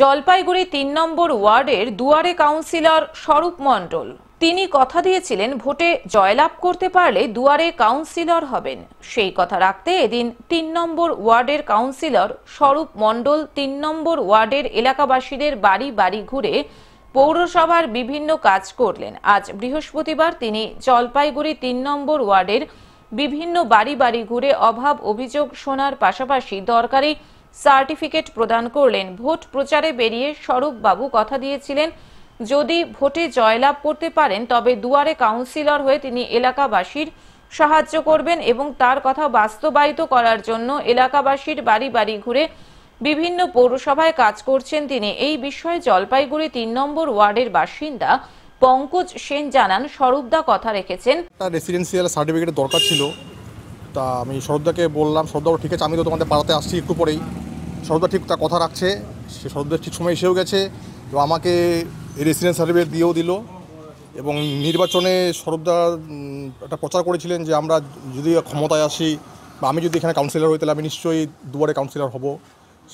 জলপাইগুড়ি তিন নম্বর ওয়ার্ডের দুয়ারে কাউন্সিলর স্বরূপ মণ্ডল তিনি কথা দিয়েছিলেন ভোটে জয়লাভ করতে পারলে দুয়ারে কাউন্সিলর হবেন সেই কথা রাখতে এদিন তিন নম্বর ওয়ার্ডের কাউন্সিলর স্বরূপ মণ্ডল তিন নম্বর ওয়ার্ডের এলাকাবাসীদের বাড়ি বাড়ি ঘুরে পৌরসভার বিভিন্ন কাজ করলেন আজ বৃহস্পতিবার তিনি জলপাইগুড়ি তিন নম্বর ওয়ার্ডের বিভিন্ন বাড়ি বাড়ি ঘুরে অভাব অভিযোগ শোনার পাশাপাশি দরকারি সার্টিফিকেট প্রদান করলেন ভোট প্রচারে বেরিয়ে বাবু কথা দিয়েছিলেন যদি ভোটে জয়লাভ করতে পারেন তবে দুয়ারে কাউন্সিলর হয়ে তিনি এলাকাবাসীর সাহায্য করবেন এবং তার কথা বাস্তবায়িত করার জন্য এলাকাবাসীর বাড়ি বাড়ি ঘুরে বিভিন্ন পৌরসভায় কাজ করছেন তিনি এই বিষয়ে জলপাইগুড়ি তিন নম্বর ওয়ার্ডের বাসিন্দা পঙ্কজ সেন জানান স্বরূপদা কথা রেখেছেন তার রেসিডেন্সিয়াল সার্টিফিকেটের দরকার ছিল তা আমি সরদাকে বললাম সরদাও ঠিক আছে আমি তো তোমাদের পাড়াতে আসছি একটু পরেই সরদার ঠিক তার কথা রাখছে সে সরদার ঠিক সময় এসেও গেছে তো আমাকে রেসিডেন্ট সার্টিফিকেট দিয়েও দিল এবং নির্বাচনে সরদার একটা প্রচার করেছিলেন যে আমরা যদি ক্ষমতায় আসি বা আমি যদি এখানে কাউন্সিলর হই তাহলে আমি নিশ্চয়ই দুবারে কাউন্সিলর হব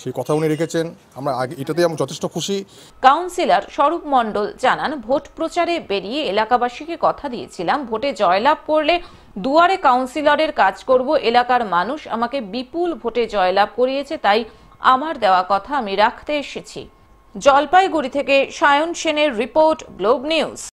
সেই কথা উনি রেখেছেন আমরা আগে এটাতেই আমি যথেষ্ট খুশি কাউন্সিলর স্বরূপ মণ্ডল জানান ভোট প্রচারে বেরিয়ে এলাকাবাসীকে কথা দিয়েছিলাম ভোটে জয়লাভ করলে দুয়ারে কাউন্সিলরের কাজ করব এলাকার মানুষ আমাকে বিপুল ভোটে জয়লাভ করিয়েছে তাই আমার দেওয়া কথা আমি রাখতে এসেছি জলপাইগুড়ি থেকে সায়ন সেনের রিপোর্ট গ্লোব নিউজ